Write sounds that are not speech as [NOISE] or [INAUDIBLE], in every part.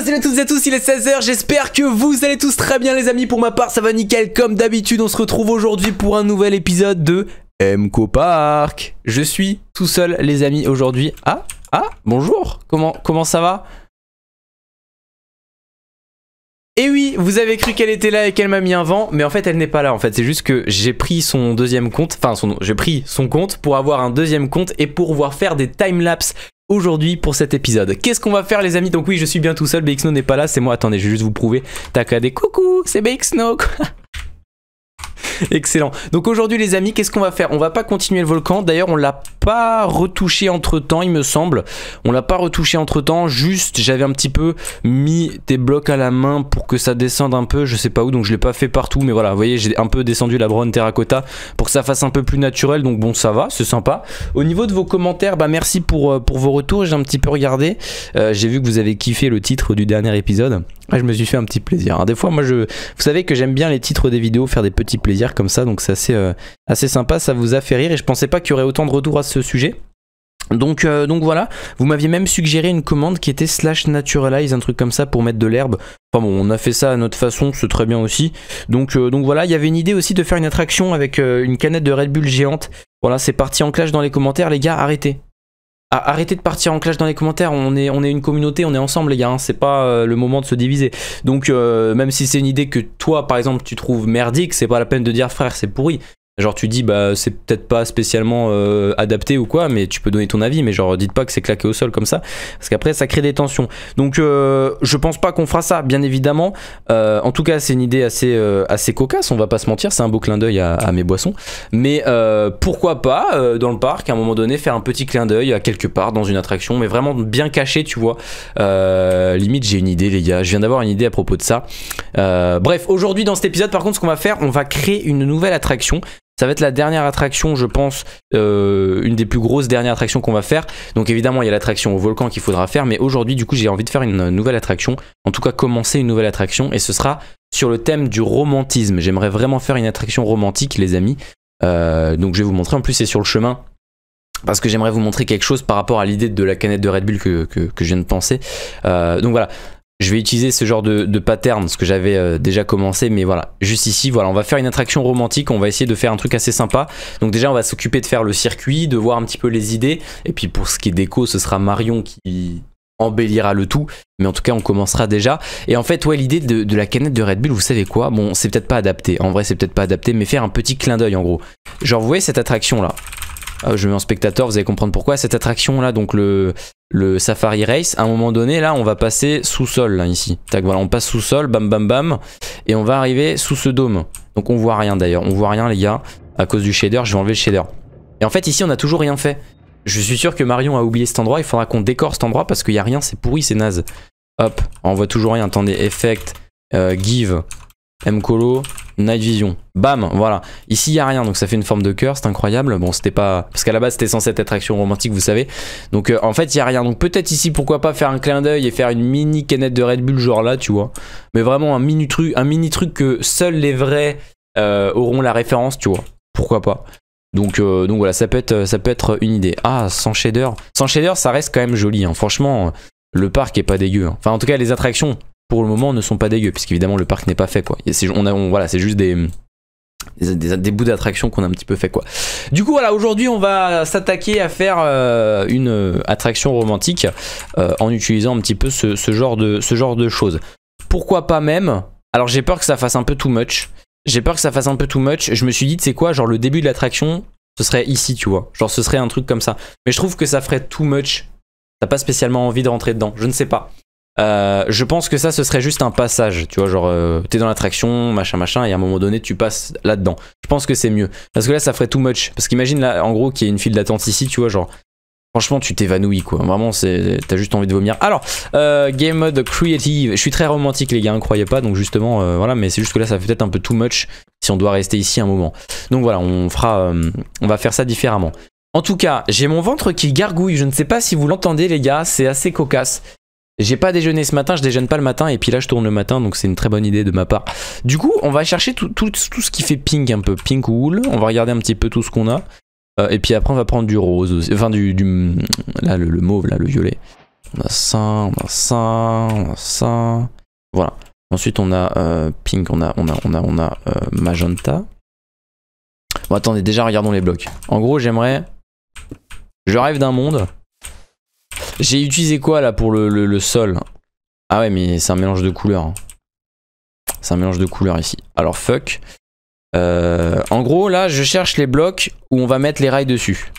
salut à toutes et à tous, il est 16h, j'espère que vous allez tous très bien les amis, pour ma part ça va nickel comme d'habitude, on se retrouve aujourd'hui pour un nouvel épisode de MCO Park Je suis tout seul les amis aujourd'hui, ah, ah, bonjour, comment, comment ça va et eh oui, vous avez cru qu'elle était là et qu'elle m'a mis un vent, mais en fait elle n'est pas là. En fait, c'est juste que j'ai pris son deuxième compte, enfin j'ai pris son compte pour avoir un deuxième compte et pour voir faire des time lapse aujourd'hui pour cet épisode. Qu'est-ce qu'on va faire les amis Donc oui, je suis bien tout seul, BXNO n'est pas là, c'est moi. Attendez, je vais juste vous prouver. des coucou, c'est BXNO Excellent. Donc aujourd'hui les amis, qu'est-ce qu'on va faire On va pas continuer le volcan. D'ailleurs, on l'a pas retouché entre-temps, il me semble. On l'a pas retouché entre-temps, juste j'avais un petit peu mis des blocs à la main pour que ça descende un peu, je sais pas où, donc je l'ai pas fait partout, mais voilà, vous voyez, j'ai un peu descendu la bronze terracotta pour que ça fasse un peu plus naturel, donc bon, ça va, c'est sympa. Au niveau de vos commentaires, bah merci pour, euh, pour vos retours, j'ai un petit peu regardé. Euh, j'ai vu que vous avez kiffé le titre du dernier épisode. je me suis fait un petit plaisir. Hein. Des fois, moi, je, vous savez que j'aime bien les titres des vidéos, faire des petits plaisirs comme ça. Donc c'est euh, assez, sympa, ça vous a fait rire et je pensais pas qu'il y aurait autant de retours à ce sujet. Donc, euh, donc voilà, vous m'aviez même suggéré une commande qui était slash naturalize, un truc comme ça pour mettre de l'herbe. Enfin bon, on a fait ça à notre façon, c'est très bien aussi. Donc, euh, donc voilà, il y avait une idée aussi de faire une attraction avec une canette de Red Bull géante. Voilà, c'est parti en clash dans les commentaires, les gars, arrêtez. Ah, arrêtez de partir en clash dans les commentaires. On est, on est une communauté, on est ensemble, les gars. Hein, c'est pas euh, le moment de se diviser. Donc, euh, même si c'est une idée que toi, par exemple, tu trouves merdique, c'est pas la peine de dire frère, c'est pourri. Genre tu dis bah c'est peut-être pas spécialement euh, adapté ou quoi, mais tu peux donner ton avis, mais genre dites pas que c'est claqué au sol comme ça, parce qu'après ça crée des tensions. Donc euh, je pense pas qu'on fera ça, bien évidemment. Euh, en tout cas c'est une idée assez, assez cocasse, on va pas se mentir, c'est un beau clin d'œil à, à, mes boissons. Mais pourquoi pas dans le parc à un moment donné faire un petit clin d'œil à quelque part dans une attraction, mais vraiment bien caché, tu vois. limite j'ai une idée les gars, je viens d'avoir une idée à propos de ça. bref, aujourd'hui dans cet épisode par contre ce qu'on va faire, on va créer une nouvelle attraction. Ça va être la dernière attraction, je pense, euh, une des plus grosses dernières attractions qu'on va faire. Donc évidemment, il y a l'attraction au volcan qu'il faudra faire, mais aujourd'hui, du coup, j'ai envie de faire une euh, nouvelle attraction, en tout cas commencer une nouvelle attraction, et ce sera sur le thème du romantisme. J'aimerais vraiment faire une attraction romantique, les amis. Euh, donc je vais vous montrer, en plus c'est sur le chemin, parce que j'aimerais vous montrer quelque chose par rapport à l'idée de la canette de Red Bull que, je viens de penser. donc voilà, je vais utiliser ce genre de, pattern, ce que j'avais euh, déjà commencé, mais voilà, juste ici, voilà, on va faire une attraction romantique, on va essayer de faire un truc assez sympa. Donc déjà, on va s'occuper de faire le circuit, de voir un petit peu les idées, et puis pour ce qui est déco, ce sera Marion qui embellira le tout, mais en tout cas on commencera déjà. Et en fait, ouais, l'idée de, de, la canette de Red Bull, vous savez quoi Bon, c'est peut-être pas adapté, en vrai c'est peut-être pas adapté, mais faire un petit clin d'œil en gros. Genre, vous voyez cette attraction là ah, je mets en spectateur, vous allez comprendre pourquoi. Cette attraction là, donc le, le Safari Race, à un moment donné, là, on va passer sous-sol, là, ici. Tac, voilà, on passe sous-sol, bam, bam, bam, et on va arriver sous ce dôme. Donc on voit rien, d'ailleurs, on voit rien, les gars, à cause du shader, je vais enlever le shader. Et en fait, ici, on a toujours rien fait. Je suis sûr que Marion a oublié cet endroit, il faudra qu'on décore cet endroit, parce qu'il n'y a rien, c'est pourri, c'est naze. Hop, on voit toujours rien, attendez, effect, euh, give, mcolo, Night Vision. Bam, voilà. Ici, il n'y a rien, donc ça fait une forme de cœur, c'est incroyable. Bon, c'était pas... Parce qu'à la base, c'était censé être attraction romantique, vous savez. Donc, euh, en fait, il n'y a rien. Donc, peut-être ici, pourquoi pas faire un clin d'œil et faire une mini canette de Red Bull, genre là, tu vois. Mais vraiment, un mini truc, un mini truc que seuls les vrais euh, auront la référence, tu vois. Pourquoi pas donc, euh, donc voilà, ça peut, être, ça peut être une idée. Ah, sans shader. Sans shader, ça reste quand même joli. Hein. Franchement, le parc est pas dégueu. Hein. Enfin, en tout cas, les attractions pour le moment ne sont pas dégueux, puisqu'évidemment le parc n'est pas fait quoi. on voilà, c'est juste des, des, bouts d'attraction qu'on a un petit peu fait quoi. Du coup voilà aujourd'hui on va s'attaquer à faire euh, une euh, attraction romantique euh, en utilisant un petit peu ce, ce, genre de, ce genre de choses. Pourquoi pas même Alors j'ai peur que ça fasse un peu too much. J'ai peur que ça fasse un peu too much. Je me suis dit c'est quoi genre le début de l'attraction ce serait ici tu vois. Genre ce serait un truc comme ça. Mais je trouve que ça ferait too much. T'as pas spécialement envie de rentrer dedans. Je ne sais pas. Euh, je pense que ça, ce serait juste un passage. Tu vois, genre, euh, t'es dans l'attraction, machin, machin, et à un moment donné, tu passes là-dedans. Je pense que c'est mieux. Parce que là, ça ferait too much. Parce qu'imagine, là, en gros, qu'il y ait une file d'attente ici, tu vois, genre. Franchement, tu t'évanouis quoi. Vraiment, t'as juste envie de vomir. Alors, euh, game mode creative. Je suis très romantique, les gars, ne hein, croyez pas. Donc, justement, voilà. Mais c'est juste que là, ça fait peut-être un peu too much si on doit rester ici un moment. Donc, voilà, on fera. on va faire ça différemment. En tout cas, j'ai mon ventre qui gargouille. Je ne sais pas si vous l'entendez, les gars. C'est assez cocasse. J'ai pas déjeuné ce matin, je déjeune pas le matin et puis là je tourne le matin donc c'est une très bonne idée de ma part. Du coup on va chercher tout, ce qui fait pink un peu, pink ou wool, on va regarder un petit peu tout ce qu'on a. Euh, et puis après on va prendre du rose, aussi. enfin du, là le, mauve, là le violet. On a ça, on a ça, on a ça, voilà. Ensuite on a euh, pink, on a, on a, on a, on a euh, magenta. Bon attendez, déjà regardons les blocs. En gros j'aimerais, je rêve d'un monde j'ai utilisé quoi là pour le, sol Ah ouais, mais c'est un mélange de couleurs. Hein. C'est un mélange de couleurs ici. Alors fuck. Euh, en gros, là, je cherche les blocs où on va mettre les rails dessus.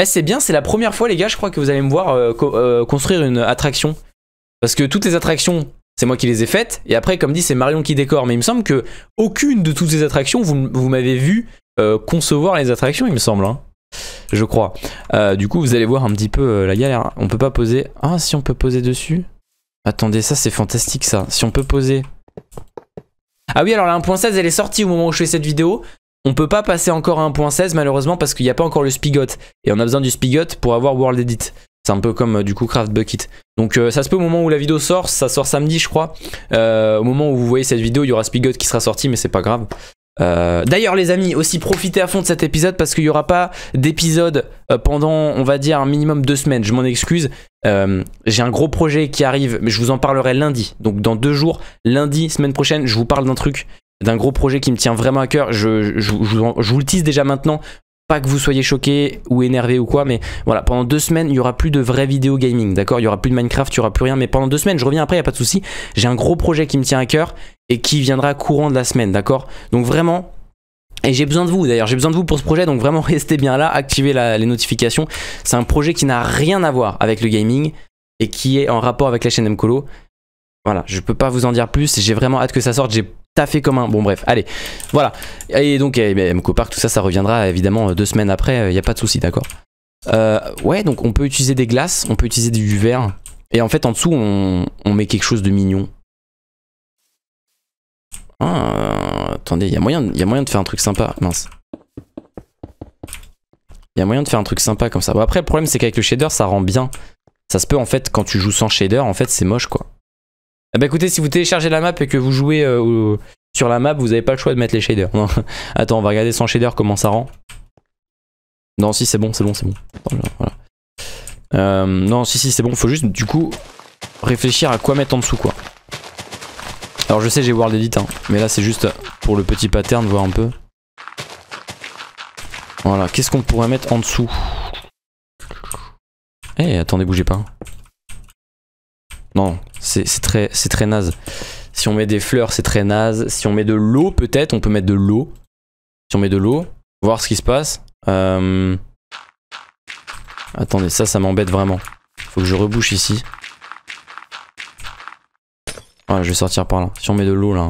Eh, c'est bien, c'est la première fois, les gars, je crois que vous allez me voir euh, euh, construire une attraction. Parce que toutes les attractions, c'est moi qui les ai faites. Et après, comme dit, c'est Marion qui décore. Mais il me semble que aucune de toutes ces attractions, vous, vous m'avez vu concevoir les attractions, il me semble. Hein je crois. Euh, du coup, vous allez voir un petit peu euh, la galère. Hein. On peut pas poser. Ah, si on peut poser dessus. Attendez, ça c'est fantastique ça. Si on peut poser. Ah oui, alors la 1.16 elle est sortie au moment où je fais cette vidéo. On peut pas passer encore à 1.16 malheureusement parce qu'il n'y a pas encore le spigot. Et on a besoin du spigot pour avoir World Edit. C'est un peu comme euh, du coup Craft Bucket. Donc ça se peut au moment où la vidéo sort, ça sort samedi je crois. au moment où vous voyez cette vidéo, il y aura Spigot qui sera sorti mais c'est pas grave. Euh, d'ailleurs les amis, aussi profitez à fond de cet épisode parce qu'il n'y aura pas d'épisode euh, pendant on va dire un minimum deux semaines, je m'en excuse. Euh, j'ai un gros projet qui arrive mais je vous en parlerai lundi. Donc dans deux jours, lundi, semaine prochaine, je vous parle d'un truc d'un gros projet qui me tient vraiment à cœur. Je, je, je vous le tease déjà maintenant pas que vous soyez choqué ou énervé ou quoi, mais voilà, pendant deux semaines, il y aura plus de vraies vidéos gaming, d'accord Il y aura plus de Minecraft, il n'y aura plus rien, mais pendant deux semaines, je reviens après, il n'y a pas de souci. J'ai un gros projet qui me tient à cœur et qui viendra courant de la semaine, d'accord Donc vraiment, et j'ai besoin de vous d'ailleurs, j'ai besoin de vous pour ce projet, donc vraiment [LAUGHS] restez bien là, activez les notifications. C'est un projet qui n'a rien à voir avec le gaming et qui est en rapport avec la chaîne Mcolo. Voilà, je peux pas vous en dire plus, j'ai vraiment hâte que ça sorte, j'ai fait comme un. Bon, bref, allez, voilà. Et donc, eh, ben, MCO Park, tout ça, ça reviendra euh, évidemment euh, deux semaines après, il euh, n'y a pas de souci, d'accord Ouais, donc on peut utiliser des glaces, on peut utiliser du verre. Et en fait, en dessous, on, on met quelque chose de mignon. Ah, attendez, il y, a moyen de faire un truc sympa. Mince. Il y a moyen de faire un truc sympa comme ça. Bon, après, le problème, c'est qu'avec le shader, ça rend bien. Ça se peut, en fait, quand tu joues sans shader, en fait, c'est moche, quoi. Bah écoutez, si vous téléchargez la map et que vous jouez euh, sur la map, vous n'avez pas le choix de mettre les shaders. [LAUGHS] Attends, on va regarder sans shader comment ça rend. Non, si, c'est bon, c'est bon, c'est bon. Euh, non, si, si, c'est bon. Faut juste, du coup, réfléchir à quoi mettre en dessous, quoi. Alors, je sais, j'ai World Edit, hein, mais là, c'est juste pour le petit pattern, voir un peu. Voilà, qu'est-ce qu'on pourrait mettre en dessous Eh, attendez, bougez pas. Non, c'est très, naze. Si on met des fleurs, c'est très naze. Si on met de l'eau, peut-être, on peut mettre de l'eau. Si on met de l'eau, voir ce qui se passe. Euh, attendez, ça, ça m'embête vraiment. Faut que je rebouche ici. je vais sortir par là. Si on met de l'eau, là. Hein.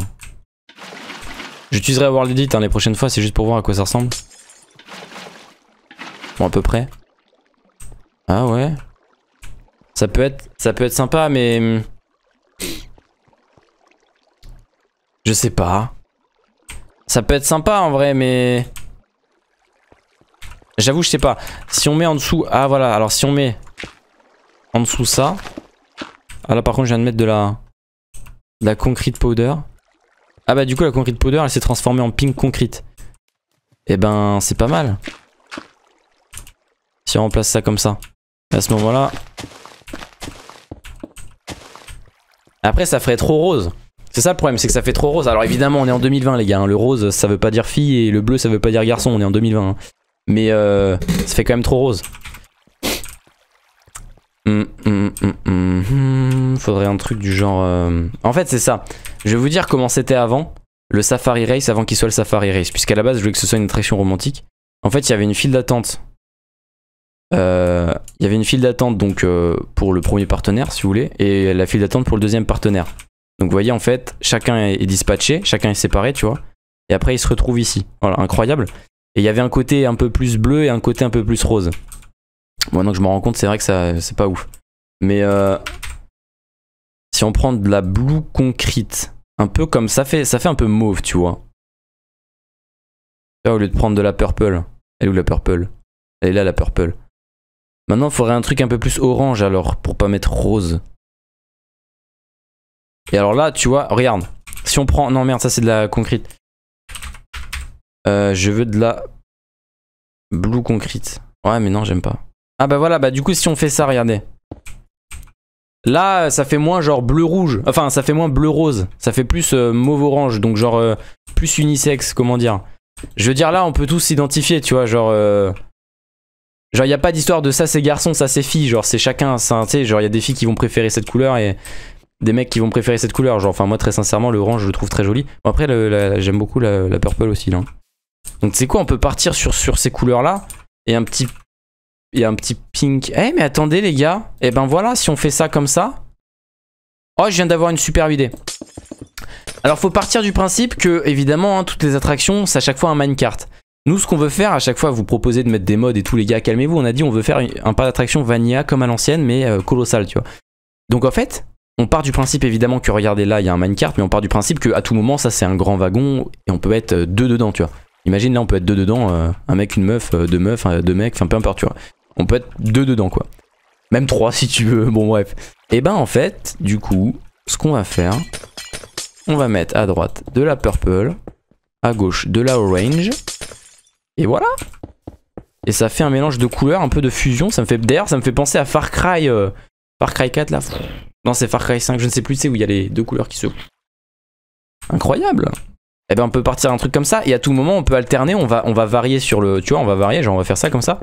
J'utiliserai avoir World hein. les prochaines fois, c'est juste pour voir à quoi ça ressemble. Bon, à peu près. Ah ouais. Ça peut être, ça peut être sympa, mais... Hmm, je sais pas. Ça peut être sympa en vrai, mais... J'avoue, je sais pas. Si on met en dessous... Ah voilà, alors si on met en dessous ça... Ah là par contre, je viens de mettre de la... De la concrete powder. Ah bah du coup, la concrete powder, elle s'est transformée en pink concrete. Et eh ben, c'est pas mal. Si on remplace ça comme ça. À ce moment-là, après, ça ferait trop rose. C'est ça le problème, c'est que ça fait trop rose. Alors évidemment, on est en 2020, les gars. Hein. Le rose, ça veut pas dire fille et le bleu, ça veut pas dire garçon. On est en 2020. Hein. Mais euh, ça fait quand même trop rose. Hum, hum, hum, Faudrait un truc du genre. Euh, en fait, c'est ça. Je vais vous dire comment c'était avant le Safari Race avant qu'il soit le Safari Race. Puisqu'à la base, je voulais que ce soit une attraction romantique. En fait, il y avait une file d'attente il euh, y avait une file d'attente donc euh, pour le premier partenaire si vous voulez et la file d'attente pour le deuxième partenaire. Donc vous voyez en fait chacun est dispatché, chacun est séparé tu vois et après il se retrouve ici. Voilà incroyable. Et il y avait un côté un peu plus bleu et un côté un peu plus rose. Bon, maintenant que je me rends compte c'est vrai que ça c'est pas ouf. Mais euh, si on prend de la blue concrete un peu comme ça fait ça fait un peu mauve tu vois. au lieu de prendre de la purple, elle est où la purple Elle est là la purple. Maintenant, il faudrait un truc un peu plus orange alors, pour pas mettre rose. Et alors là, tu vois, regarde. Si on prend... Non, merde, ça c'est de la concrete. Euh, je veux de la... Blue concrete. Ouais, mais non, j'aime pas. Ah bah voilà, bah du coup, si on fait ça, regardez. Là, ça fait moins genre bleu-rouge. Enfin, ça fait moins bleu-rose. Ça fait plus euh, mauve-orange. Donc genre, euh, plus unisexe, comment dire. Je veux dire, là, on peut tous s'identifier, tu vois, genre... Euh, Genre, il n'y a pas d'histoire de ça c'est garçon, ça c'est fille. Genre, c'est chacun. Tu sais, genre, il y a des filles qui vont préférer cette couleur et des mecs qui vont préférer cette couleur. Genre, enfin, moi, très sincèrement, le orange, je le trouve très joli. Bon, après, j'aime beaucoup la, purple aussi, là. Donc, c'est quoi On peut partir sur, sur ces couleurs-là et un petit. Et un petit pink. Eh, mais attendez, les gars. et eh ben voilà, si on fait ça comme ça. Oh, je viens d'avoir une super idée. Alors, faut partir du principe que, évidemment, hein, toutes les attractions, c'est à chaque fois un minecart. Nous, ce qu'on veut faire à chaque fois, vous proposer de mettre des modes et tous les gars, calmez-vous. On a dit on veut faire un pas d'attraction vanilla comme à l'ancienne, mais euh, colossal, tu vois. Donc en fait, on part du principe évidemment que regardez là, il y a un minecart, mais on part du principe que à tout moment, ça c'est un grand wagon et on peut être euh, deux dedans, tu vois. Imagine là, on peut être deux dedans, euh, un mec, une meuf, deux meufs, deux mecs, enfin peu importe, tu vois. On peut être deux dedans, quoi. Même trois [LAUGHS] si tu veux, bon bref. Et eh ben en fait, du coup, ce qu'on va faire, on va mettre à droite de la purple, à gauche de la orange, et voilà. Et ça fait un mélange de couleurs, un peu de fusion. Ça me fait d'ailleurs, ça me fait penser à Far Cry, euh, Far Cry 4 là. Non, c'est Far Cry 5, je ne sais plus, c'est où il y a les deux couleurs qui se. Incroyable. Et eh ben on peut partir un truc comme ça et à tout moment on peut alterner, on va on va varier sur le, tu vois, on va varier, genre on va faire ça comme ça.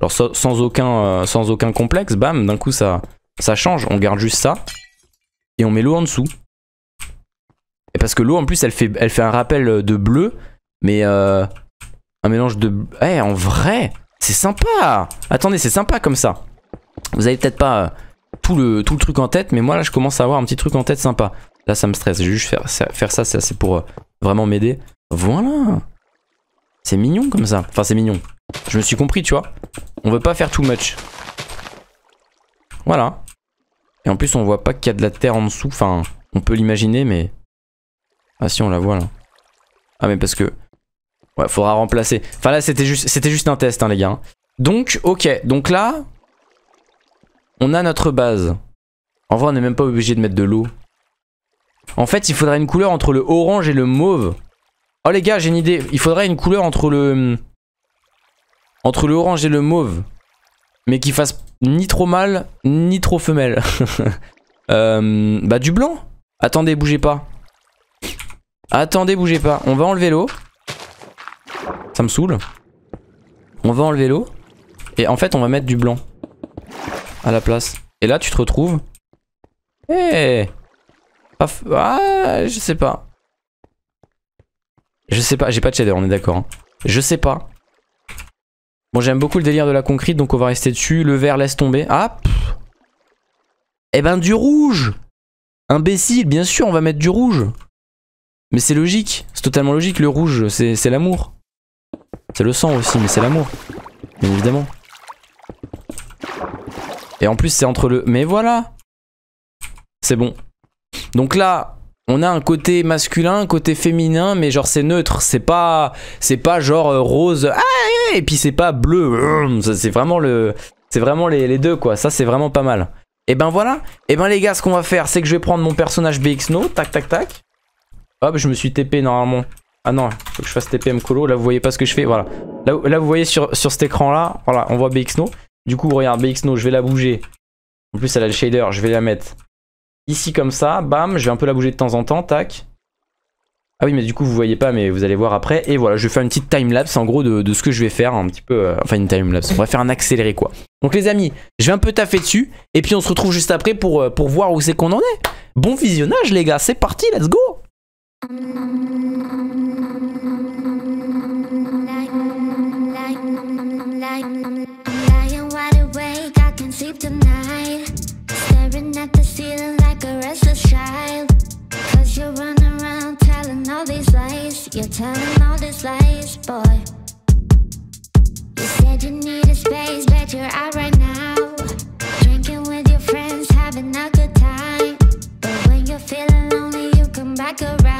Alors sans aucun euh, sans aucun complexe, bam, d'un coup ça ça change, on garde juste ça et on met l'eau en dessous. Et parce que l'eau en plus elle fait elle fait un rappel de bleu, mais euh, un mélange de... Eh, en vrai C'est sympa Attendez, c'est sympa comme ça. Vous avez peut-être pas euh, tout, le, tout le truc en tête, mais moi là, je commence à avoir un petit truc en tête sympa. Là, ça me stresse. Je vais Juste faire, faire ça, c'est pour euh, vraiment m'aider. Voilà C'est mignon comme ça. Enfin, c'est mignon. Je me suis compris, tu vois. On veut pas faire too much. Voilà. Et en plus, on voit pas qu'il y a de la terre en dessous. Enfin, on peut l'imaginer, mais... Ah si, on la voit là. Ah mais parce que... Ouais, faudra remplacer. Enfin là, c'était juste, c'était juste un test, hein, les gars. Donc, ok. Donc là, on a notre base. En vrai, on n'est même pas obligé de mettre de l'eau. En fait, il faudrait une couleur entre le orange et le mauve. Oh les gars, j'ai une idée. Il faudrait une couleur entre le... Entre le orange et le mauve. Mais qui fasse ni trop mâle, ni trop femelle. [LAUGHS] Euh, bah du blanc. Attendez, bougez pas. Attendez, bougez pas. On va enlever l'eau. Ça me saoule. On va enlever l'eau. Et en fait, on va mettre du blanc. À la place. Et là, tu te retrouves. Eh Ah, je sais pas. Je sais pas, j'ai pas de shader, on est d'accord. Hein. Je sais pas. Bon, j'aime beaucoup le délire de la concrete, donc on va rester dessus. Le vert laisse tomber. Ah Eh ben, du rouge Imbécile, bien sûr, on va mettre du rouge. Mais c'est logique, c'est totalement logique, le rouge, c'est l'amour. C'est le sang aussi, mais c'est l'amour. Bien évidemment. Et en plus, c'est entre le... Mais voilà C'est bon. Donc là, on a un côté masculin, un côté féminin, mais genre c'est neutre. C'est pas... C'est pas genre euh, rose... Ah, eh, eh, eh, et puis c'est pas bleu. Hum, c'est vraiment le... C'est vraiment les, deux, quoi. Ça, c'est vraiment pas mal. Et ben voilà. Et ben les gars, ce qu'on va faire, c'est que je vais prendre mon personnage BXNO. Tac, tac, tac. Hop, je me suis TP normalement. Ah non, faut que je fasse TPM colo. Là, vous voyez pas ce que je fais. Voilà. Là, vous voyez sur, sur cet écran-là, voilà, on voit BXNO. Du coup, regarde, BXNO, je vais la bouger. En plus, elle a le shader, je vais la mettre ici comme ça. Bam, je vais un peu la bouger de temps en temps. Tac. Ah oui, mais du coup, vous voyez pas, mais vous allez voir après. Et voilà, je vais faire une petite timelapse en gros de, ce que je vais faire. Un petit peu. Euh, enfin, une timelapse. On va faire un accéléré quoi. Donc, les amis, je vais un peu taffer dessus. Et puis, on se retrouve juste après pour, euh, pour voir où c'est qu'on en est. Bon visionnage, les gars. C'est parti, let's go! I'm, I'm, I'm lying wide awake, I can't sleep tonight Staring at the ceiling like a restless child Cause you running around telling all these lies You're telling all these lies, boy You said you needed space, but you're out right now Drinking with your friends, having a good time But when you're feeling lonely, you come back around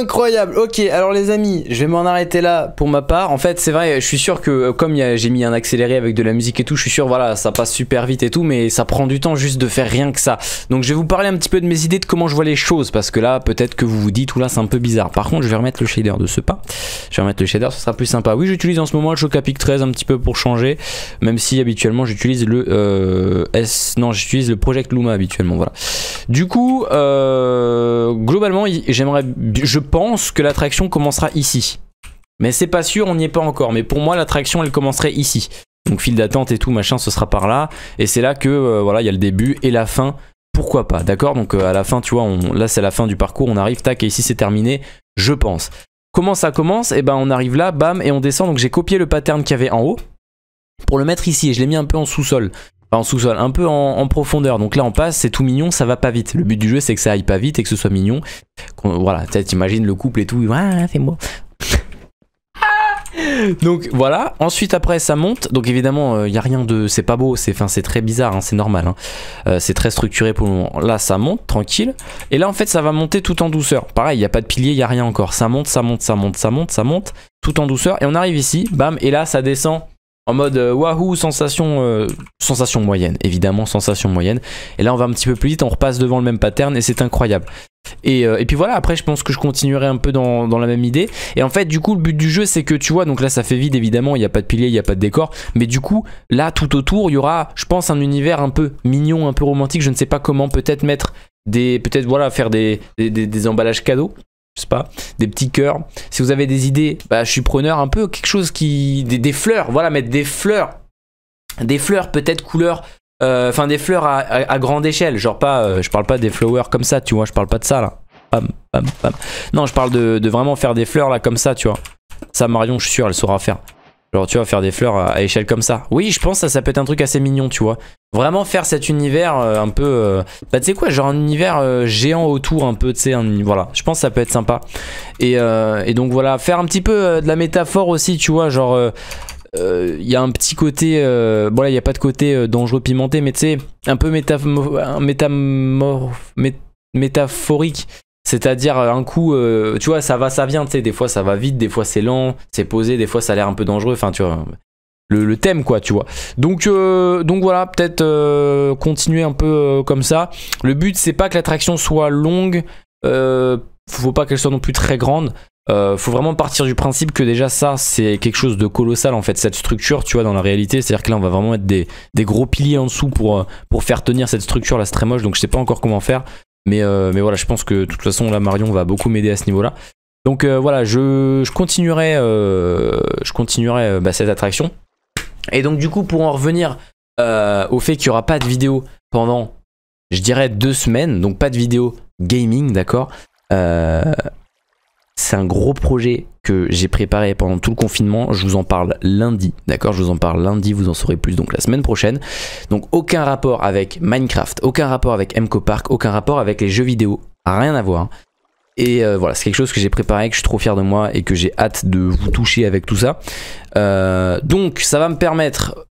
Incroyable. Ok, alors les amis, je vais m'en arrêter là pour ma part. En fait, c'est vrai, je suis sûr que euh, comme j'ai mis un accéléré avec de la musique et tout, je suis sûr, voilà, ça passe super vite et tout, mais ça prend du temps juste de faire rien que ça. Donc je vais vous parler un petit peu de mes idées, de comment je vois les choses, parce que là, peut-être que vous vous dites, là c'est un peu bizarre. Par contre, je vais remettre le shader de ce pas. Je vais remettre le shader, ce sera plus sympa. Oui, j'utilise en ce moment le Chocapic 13 un petit peu pour changer, même si habituellement j'utilise le euh, S, non, j'utilise le Project Luma habituellement, voilà. Du coup, euh, globalement, j'aimerais, je pense que l'attraction commencera ici. Mais c'est pas sûr, on n'y est pas encore. Mais pour moi, l'attraction, elle commencerait ici. Donc file d'attente et tout, machin, ce sera par là. Et c'est là que, euh, voilà, il y a le début et la fin. Pourquoi pas, d'accord Donc euh, à la fin, tu vois, on, là, c'est la fin du parcours. On arrive, tac, et ici, c'est terminé, je pense. Comment ça commence Eh ben, on arrive là, bam, et on descend. Donc j'ai copié le pattern qu'il y avait en haut pour le mettre ici. Et je l'ai mis un peu en sous-sol en sous-sol, un peu en, profondeur. Donc là, on passe, c'est tout mignon, ça va pas vite. Le but du jeu, c'est que ça aille pas vite et que ce soit mignon. Voilà, t'imagines le couple et tout. Ah, fais-moi. [LAUGHS] Donc voilà, ensuite après ça monte, donc évidemment il euh, y a rien de... c'est pas beau, c'est c'est très bizarre, hein, c'est normal, hein. euh, c'est très structuré pour le moment. Là ça monte, tranquille, et là en fait ça va monter tout en douceur. Pareil, il n'y a pas de pilier, il n'y a rien encore, ça monte, ça monte, ça monte, ça monte, ça monte, tout en douceur, et on arrive ici, bam, et là ça descend en mode waouh, sensation, euh, sensation moyenne, évidemment, sensation moyenne. Et là, on va un petit peu plus vite, on repasse devant le même pattern et c'est incroyable. Et, euh, puis voilà, après, je pense que je continuerai un peu dans, la même idée. Et en fait, du coup, le but du jeu, c'est que tu vois, donc là, ça fait vide évidemment, il n'y a pas de pilier, il n'y a pas de décor. Mais du coup, là, tout autour, il y aura, je pense, un univers un peu mignon, un peu romantique. Je ne sais pas comment peut-être mettre des. Peut-être, voilà, faire des, des emballages cadeaux je sais pas, des petits cœurs. Si vous avez des idées, bah, je suis preneur un peu, quelque chose qui. Des, fleurs, voilà, mettre des fleurs. Des fleurs peut-être couleur. Euh, enfin, des fleurs à, grande échelle. Genre pas. Euh, je parle pas des flowers comme ça, tu vois, je parle pas de ça là. Non, je parle de, vraiment faire des fleurs là comme ça, tu vois. Ça, Marion, je suis sûr, elle saura faire. Genre, tu vois, faire des fleurs à, échelle comme ça. Oui, je pense ça, ça peut être un truc assez mignon, tu vois. Vraiment faire cet univers euh, un peu... Euh, bah tu sais quoi, genre un univers euh, géant autour un peu, tu sais, voilà. Je pense que ça peut être sympa. Et, donc voilà, faire un petit peu de la métaphore aussi, tu vois, genre... Il y a un petit côté, voilà, bon là il n'y a pas de côté dangereux pimenté, mais tu sais, un peu métaphorique. C'est-à-dire un coup, tu vois, ça va, ça vient, tu sais, des fois ça va vite, des fois c'est lent, c'est posé, des fois ça a l'air un peu dangereux, enfin tu vois, le, thème quoi tu vois donc euh, donc voilà peut-être euh, continuer un peu euh, comme ça le but c'est pas que l'attraction soit longue faut pas qu'elle soit non plus très grande faut vraiment partir du principe que déjà ça c'est quelque chose de colossal en fait cette structure tu vois dans la réalité c'est à dire que là on va vraiment être des, des, gros piliers en dessous pour, pour faire tenir cette structure là c'est très moche donc je sais pas encore comment faire mais, mais voilà je pense que de toute façon là Marion va beaucoup m'aider à ce niveau là donc voilà, je, continuerai, je continuerai, je continuerai bah, cette attraction. Et donc du coup, pour en revenir euh, au fait qu'il n'y aura pas de vidéo pendant, je dirais, deux semaines, donc pas de vidéo gaming, d'accord euh, C'est un gros projet que j'ai préparé pendant tout le confinement. Je vous en parle lundi, d'accord Je vous en parle lundi, vous en saurez plus donc la semaine prochaine. Donc aucun rapport avec Minecraft, aucun rapport avec Park, aucun rapport avec les jeux vidéo, rien à voir. Et euh, voilà, c'est quelque chose que j'ai préparé, que je suis trop fier de moi et que j'ai hâte de vous toucher avec tout ça. Euh, donc ça va me permettre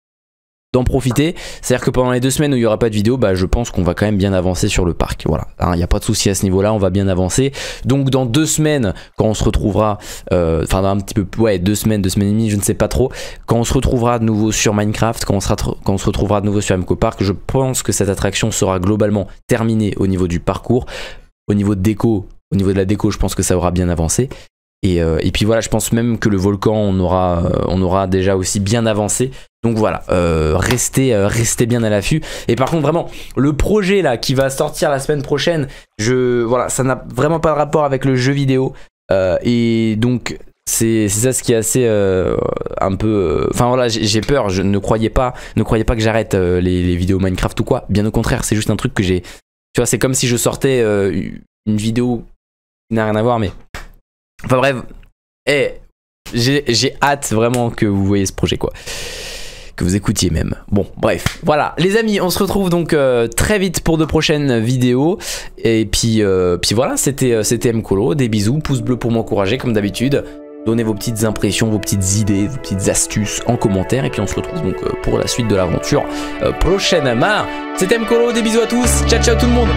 d'en profiter. C'est-à-dire que pendant les deux semaines où il n'y aura pas de vidéo, bah, je pense qu'on va quand même bien avancer sur le parc. Voilà, il hein, n'y a pas de souci à ce niveau-là, on va bien avancer. Donc dans deux semaines, quand on se retrouvera, euh, enfin dans un petit peu, ouais, deux semaines, deux semaines et demie, je ne sais pas trop, quand on se retrouvera de nouveau sur Minecraft, quand on, se retrouvera de nouveau sur MCO Park, je pense que cette attraction sera globalement terminée au niveau du parcours. Au niveau de déco, au niveau de la déco, je pense que ça aura bien avancé. Et, euh, puis voilà, je pense même que le volcan, on aura, euh, on aura déjà aussi bien avancé. Donc voilà, euh, restez, bien à l'affût. Et par contre, vraiment, le projet là qui va sortir la semaine prochaine, je, voilà, ça n'a vraiment pas de rapport avec le jeu vidéo. et donc, c'est ça ce qui est assez un peu. Enfin voilà, j'ai peur. Je ne croyais pas, ne croyais pas que j'arrête les, vidéos Minecraft ou quoi. Bien au contraire, c'est juste un truc que j'ai. Tu vois, c'est comme si je sortais une vidéo il n'a rien à voir, mais. Enfin bref, eh, j'ai hâte vraiment que vous voyez ce projet, quoi. Que vous écoutiez même. Bon, bref. Voilà, les amis, on se retrouve donc euh, très vite pour de prochaines vidéos. Et puis, euh, puis voilà, c'était euh, Mkolo. Des bisous, pouce bleu pour m'encourager, comme d'habitude. Donnez vos petites impressions, vos petites idées, vos petites astuces en commentaire. Et puis on se retrouve donc pour la suite de l'aventure prochaine. prochainement. C'était Mkolo, des bisous à tous. Ciao, ciao tout le monde.